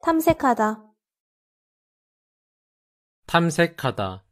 탐색하다 탐색하다